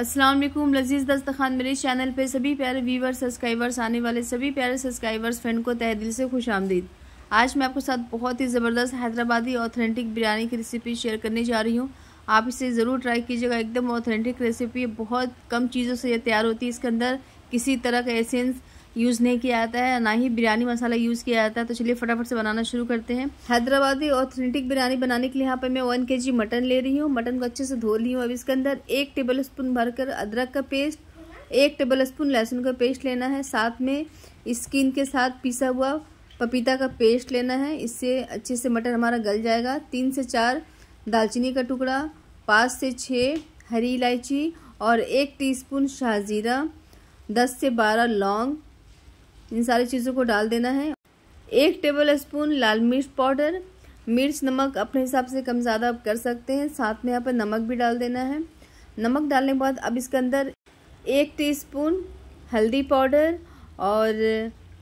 असलम लजीज़ दस्तखान मेरे चैनल पे सभी प्यारे व्यूवर्स सब्सक्राइबर्स आने वाले सभी प्यारे सब्सक्राइबर्स फ्रेंड को तह दिल से खुश आमदीद आज मैं आपके साथ बहुत ही ज़बरदस्त हैदराबादी ऑथेंटिक बिरयानी की रेसिपी शेयर करने जा रही हूँ आप इसे ज़रूर ट्राई कीजिएगा एकदम ऑथेंटिक रेसिपी बहुत कम चीज़ों से यह तैयार होती है इसके अंदर किसी तरह का एसेंस यूज़ नहीं किया जाता है ना ही बिरयानी मसाला यूज़ किया जाता है तो चलिए फटाफट से बनाना शुरू करते हैं हैदराबादी ऑथेंटिक बिरयानी बनाने के लिए यहाँ पर मैं वन के जी मटन ले रही हूँ मटन को अच्छे से धो ली हूँ अब इसके अंदर एक टेबल स्पून भरकर अदरक का पेस्ट एक टेबल स्पून लहसुन का पेस्ट लेना है साथ में स्किन के साथ पिसा हुआ पपीता का पेस्ट लेना है इससे अच्छे से मटर हमारा गल जाएगा तीन से चार दालचीनी का टुकड़ा पाँच से छः हरी इलायची और एक टीस्पून शाहजीरा दस से बारह लौंग इन सारी चीज़ों को डाल देना है एक टेबल स्पून लाल मिर्च पाउडर मिर्च नमक अपने हिसाब से कम ज़्यादा आप कर सकते हैं साथ में यहाँ पर नमक भी डाल देना है नमक डालने के बाद अब इसके अंदर एक टीस्पून हल्दी पाउडर और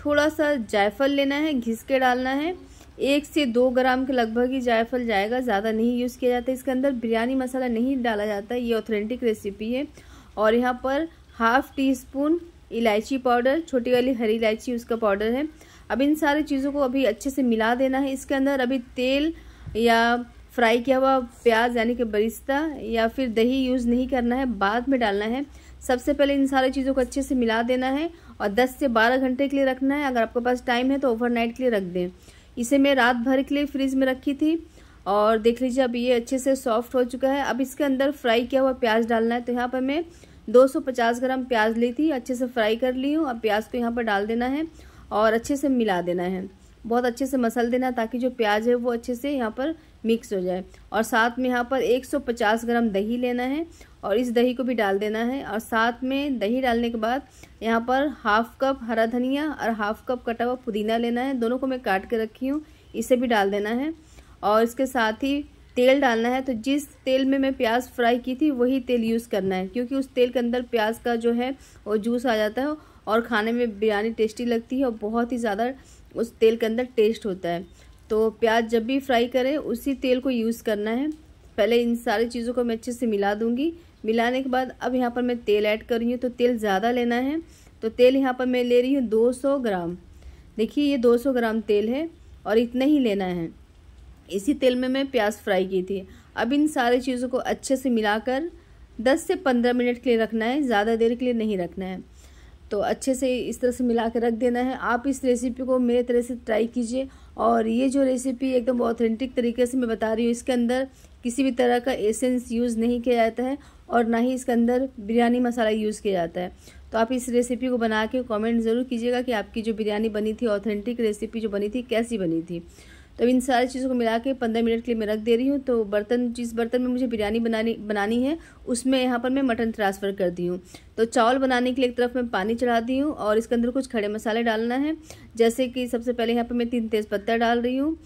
थोड़ा सा जायफल लेना है घिस के डालना है एक से दो ग्राम के लगभग ही जायफल जाएगा ज़्यादा नहीं यूज़ किया जाता इसके अंदर बिरयानी मसाला नहीं डाला जाता ये ऑथेंटिक रेसिपी है और यहाँ पर हाफ़ टी स्पून इलायची पाउडर छोटी वाली हरी इलायची उसका पाउडर है अब इन सारी चीज़ों को अभी अच्छे से मिला देना है इसके अंदर अभी तेल या फ्राई किया हुआ प्याज यानी कि बरिस्ता या फिर दही यूज़ नहीं करना है बाद में डालना है सबसे पहले इन सारी चीज़ों को अच्छे से मिला देना है और 10 से 12 घंटे के लिए रखना है अगर आपके पास टाइम है तो ओवरनाइट के लिए रख दें इसे मैं रात भर के लिए फ्रिज में रखी थी और देख लीजिए अब ये अच्छे से सॉफ्ट हो चुका है अब इसके अंदर फ्राई किया हुआ प्याज डालना है तो यहाँ पर मैं 250 ग्राम प्याज ली थी अच्छे से फ्राई कर ली हूँ अब प्याज को यहाँ पर डाल देना है और अच्छे से मिला देना है बहुत अच्छे से मसल देना ताकि जो प्याज है वो अच्छे से यहाँ पर मिक्स हो जाए और साथ में यहाँ पर 150 ग्राम दही लेना है और इस दही को भी डाल देना है और साथ में दही डालने के बाद यहाँ पर हाफ कप हरा धनिया और हाफ कप कटा हुआ पुदीना लेना है दोनों को मैं काट के रखी हूँ इसे भी डाल देना है और इसके साथ ही तेल डालना है तो जिस तेल में मैं प्याज फ्राई की थी वही तेल यूज़ करना है क्योंकि उस तेल के अंदर प्याज का जो है वो जूस आ जाता है और खाने में बिरयानी टेस्टी लगती है और बहुत ही ज़्यादा उस तेल के अंदर टेस्ट होता है तो प्याज जब भी फ्राई करें उसी तेल को यूज़ करना है पहले इन सारी चीज़ों को मैं अच्छे से मिला दूँगी मिलाने के बाद अब यहाँ पर मैं तेल ऐड कर रही हूँ तो तेल ज़्यादा लेना है तो तेल यहाँ पर मैं ले रही हूँ 200 ग्राम देखिए ये 200 ग्राम तेल है और इतना ही लेना है इसी तेल में मैं प्याज फ्राई की थी अब इन सारी चीज़ों को अच्छे से मिलाकर 10 से 15 मिनट के लिए रखना है ज़्यादा देर के लिए नहीं रखना है तो अच्छे से इस तरह से मिला के रख देना है आप इस रेसिपी को मेरे तरह से ट्राई कीजिए और ये जो रेसिपी एकदम तो ऑथेंटिक तरीके से मैं बता रही हूँ इसके अंदर किसी भी तरह का एसेंस यूज़ नहीं किया जाता है और ना ही इसके अंदर बिरयानी मसाला यूज़ किया जाता है तो आप इस रेसिपी को बना के कमेंट ज़रूर कीजिएगा कि आपकी जो बिरयानी बनी थी ऑथेंटिक रेसिपी जो बनी थी कैसी बनी थी तो इन सारी चीज़ों को मिला के पंद्रह मिनट के लिए मैं रख दे रही हूँ तो बर्तन जिस बर्तन में मुझे बिरयानी बनानी बनानी है उसमें यहाँ पर मैं मटन ट्रांसफ़र कर दी हूँ तो चावल बनाने के लिए एक तरफ मैं पानी चढ़ा दी हूँ और इसके अंदर कुछ खड़े मसाले डालना है जैसे कि सबसे पहले यहाँ पर मैं तीन तेज़पत्ता डाल रही हूँ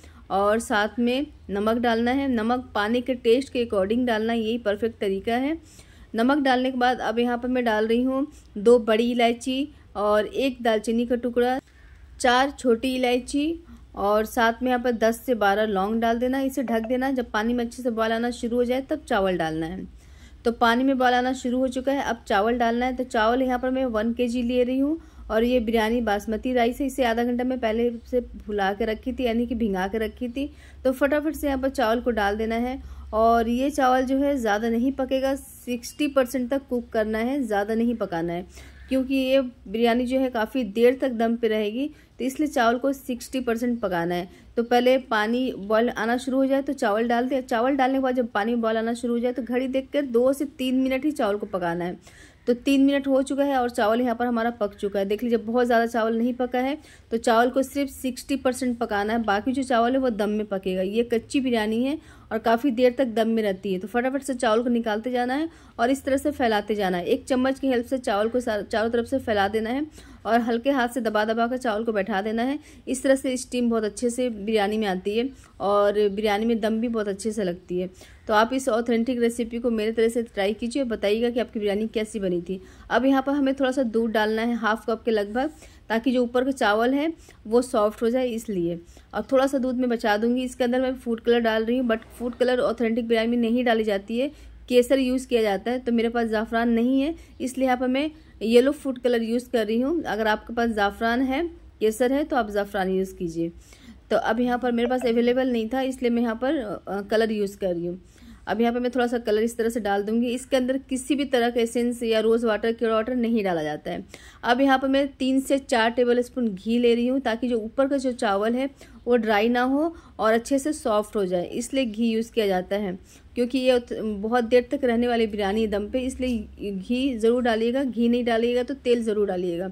और साथ में नमक डालना है नमक पानी के टेस्ट के अकॉर्डिंग डालना यही परफेक्ट तरीका है नमक डालने के बाद अब यहाँ पर मैं डाल रही हूँ दो बड़ी इलायची और एक दालचीनी का टुकड़ा चार छोटी इलायची और साथ में यहाँ पर 10 से 12 लौंग डाल देना इसे ढक देना जब पानी में अच्छे से बॉल आना शुरू हो जाए तब चावल डालना है तो पानी में बॉल आना शुरू हो चुका है अब चावल डालना है तो चावल यहाँ पर मैं वन के ले रही हूँ और ये बिरयानी बासमती राइस है इसे आधा घंटा मैं पहले से भुला के रखी थी यानी कि भिंगा के रखी थी तो फटाफट से यहाँ पर चावल को डाल देना है और ये चावल जो है ज़्यादा नहीं पकेगा सिक्सटी परसेंट तक कुक करना है ज़्यादा नहीं पकाना है क्योंकि ये बिरयानी जो है काफ़ी देर तक दम पे रहेगी तो इसलिए चावल को 60 परसेंट पकाना है तो पहले पानी बॉयल आना शुरू हो जाए तो चावल डाल दें चावल डालने के बाद जब पानी बॉयल आना शुरू हो जाए तो घड़ी देख कर दो से तीन मिनट ही चावल को पकाना है तो तीन मिनट हो चुका है और चावल यहाँ पर हमारा पक चुका है देख लीजिए बहुत ज़्यादा चावल नहीं पका है तो चावल को सिर्फ सिक्सटी परसेंट पकाना है बाकी जो चावल है वो दम में पकेगा ये कच्ची बिरयानी है और काफ़ी देर तक दम में रहती है तो फटाफट से चावल को निकालते जाना है और इस तरह से फैलाते जाना है एक चम्मच की हेल्प से चावल को चारों तरफ से फैला देना है और हल्के हाथ से दबा दबा कर चावल को बैठा देना है इस तरह से स्टीम बहुत अच्छे से बिरयानी में आती है और बिरयानी में दम भी बहुत अच्छे से लगती है तो आप इस ऑथेंटिक रेसिपी को मेरे तरह से ट्राई कीजिए और बताइएगा कि आपकी बिरयानी कैसी बनी थी अब यहाँ पर हमें थोड़ा सा दूध डालना है हाफ कप के लगभग ताकि जो ऊपर का चावल है वो सॉफ्ट हो जाए इसलिए और थोड़ा सा दूध में बचा दूंगी इसके अंदर मैं फूड कलर डाल रही हूँ but food colour authentic biryani नहीं डाली जाती है केसर यूज़ किया जाता है तो मेरे पास ज़ाफ़रान नहीं है इसलिए यहाँ पर मैं येलो फूड कलर यूज़ कर रही हूँ अगर आपके पास ज़ाफ़रान है केसर है तो आप ज़ाफ़रान यूज़ कीजिए तो अब यहाँ पर मेरे पास अवेलेबल नहीं था इसलिए मैं यहाँ पर कलर यूज़ कर रही हूँ अब यहाँ पे मैं थोड़ा सा कलर इस तरह से डाल दूंगी इसके अंदर किसी भी तरह का एसेंस या रोज़ वाटर क्योर वाटर नहीं डाला जाता है अब यहाँ पर मैं तीन से चार टेबल स्पून घी ले रही हूँ ताकि जो ऊपर का जो चावल है वो ड्राई ना हो और अच्छे से सॉफ्ट हो जाए इसलिए घी यूज़ किया जाता है क्योंकि ये बहुत देर तक रहने वाली बिरयानी दम पे इसलिए घी ज़रूर डालिएगा घी नहीं डालिएगा तो तेल ज़रूर डालिएगा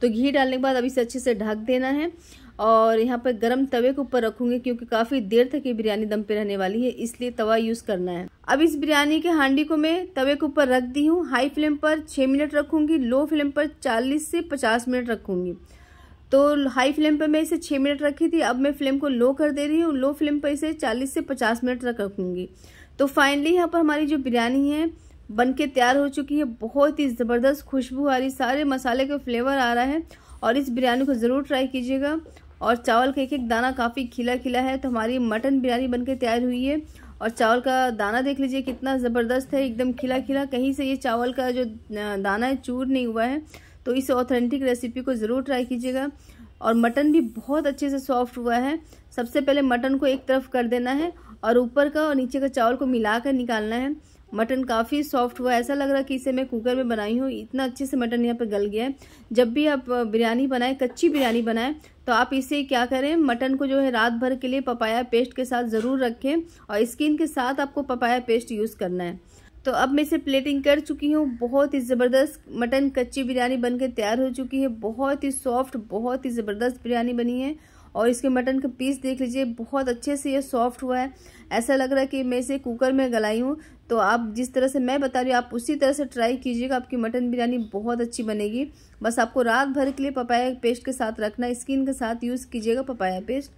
तो घी डालने के बाद अब इसे अच्छे से ढक देना है और यहाँ पर गरम तवे के ऊपर रखूंगी क्योंकि काफ़ी देर तक ये बिरयानी दम पे रहने वाली है इसलिए तवा यूज़ करना है अब इस बिरयानी के हांडी को मैं तवे के ऊपर रख दी हूँ हाई फ्लेम पर छः मिनट रखूँगी लो फ्लेम पर चालीस से पचास मिनट रखूँगी तो हाई फ्लेम पर मैं इसे छः मिनट रखी थी अब मैं फ्लेम को लो कर दे रही हूँ लो फ्लेम पर इसे चालीस से पचास मिनट रख रखूँगी तो फाइनली यहाँ पर हमारी जो बिरयानी है बन के तैयार हो चुकी है बहुत ही ज़बरदस्त खुशबू आ रही सारे मसाले का फ्लेवर आ रहा है और इस बिरयानी को ज़रूर ट्राई कीजिएगा और चावल का एक एक दाना काफ़ी खिला खिला है तो हमारी मटन बिरयानी बनकर तैयार हुई है और चावल का दाना देख लीजिए कितना ज़बरदस्त है एकदम खिला खिला कहीं से ये चावल का जो दाना है चूर नहीं हुआ है तो इस ऑथेंटिक रेसिपी को ज़रूर ट्राई कीजिएगा और मटन भी बहुत अच्छे से सॉफ्ट हुआ है सबसे पहले मटन को एक तरफ कर देना है और ऊपर का और नीचे का चावल को कर निकालना है मटन काफ़ी सॉफ्ट हुआ ऐसा लग रहा है कि इसे मैं कुकर में बनाई हूँ इतना अच्छे से मटन यहाँ पर गल गया है जब भी आप बिरयानी बनाएं कच्ची बिरयानी बनाएं तो आप इसे क्या करें मटन को जो है रात भर के लिए पपाया पेस्ट के साथ ज़रूर रखें और स्किन के साथ आपको पपाया पेस्ट यूज़ करना है तो अब मैं इसे प्लेटिंग कर चुकी हूँ बहुत ही ज़बरदस्त मटन कच्ची बिरयानी बनकर तैयार हो चुकी है बहुत ही सॉफ्ट बहुत ही ज़बरदस्त बिरयानी बनी है और इसके मटन का पीस देख लीजिए बहुत अच्छे से ये सॉफ्ट हुआ है ऐसा लग रहा है कि मैं इसे कुकर में गलाई हूँ तो आप जिस तरह से मैं बता रही हूँ आप उसी तरह से ट्राई कीजिएगा आपकी मटन बिरयानी बहुत अच्छी बनेगी बस आपको रात भर के लिए पपाया पेस्ट के साथ रखना स्किन के साथ यूज़ कीजिएगा पपाया पेस्ट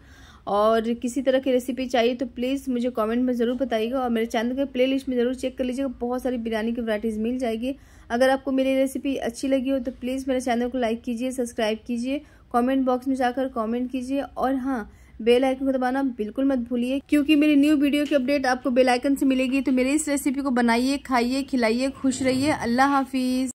और किसी तरह की रेसिपी चाहिए तो प्लीज़ मुझे कमेंट में ज़रूर बताइएगा और मेरे चैनल के प्लेलिस्ट में ज़रूर चेक कर लीजिएगा बहुत सारी बिरयानी की वैराइटीज़ मिल जाएगी अगर आपको मेरी रेसिपी अच्छी लगी हो तो प्लीज़ मेरे चैनल को लाइक कीजिए सब्सक्राइब कीजिए कमेंट बॉक्स में जाकर कमेंट कीजिए और हाँ बेल आइकन को दबाना बिल्कुल मत भूलिए क्योंकि मेरी न्यू वीडियो की अपडेट आपको बेल आइकन से मिलेगी तो मेरी इस रेसिपी को बनाइए खाइए खिलाइए खुश रहिए अल्लाह हाफिज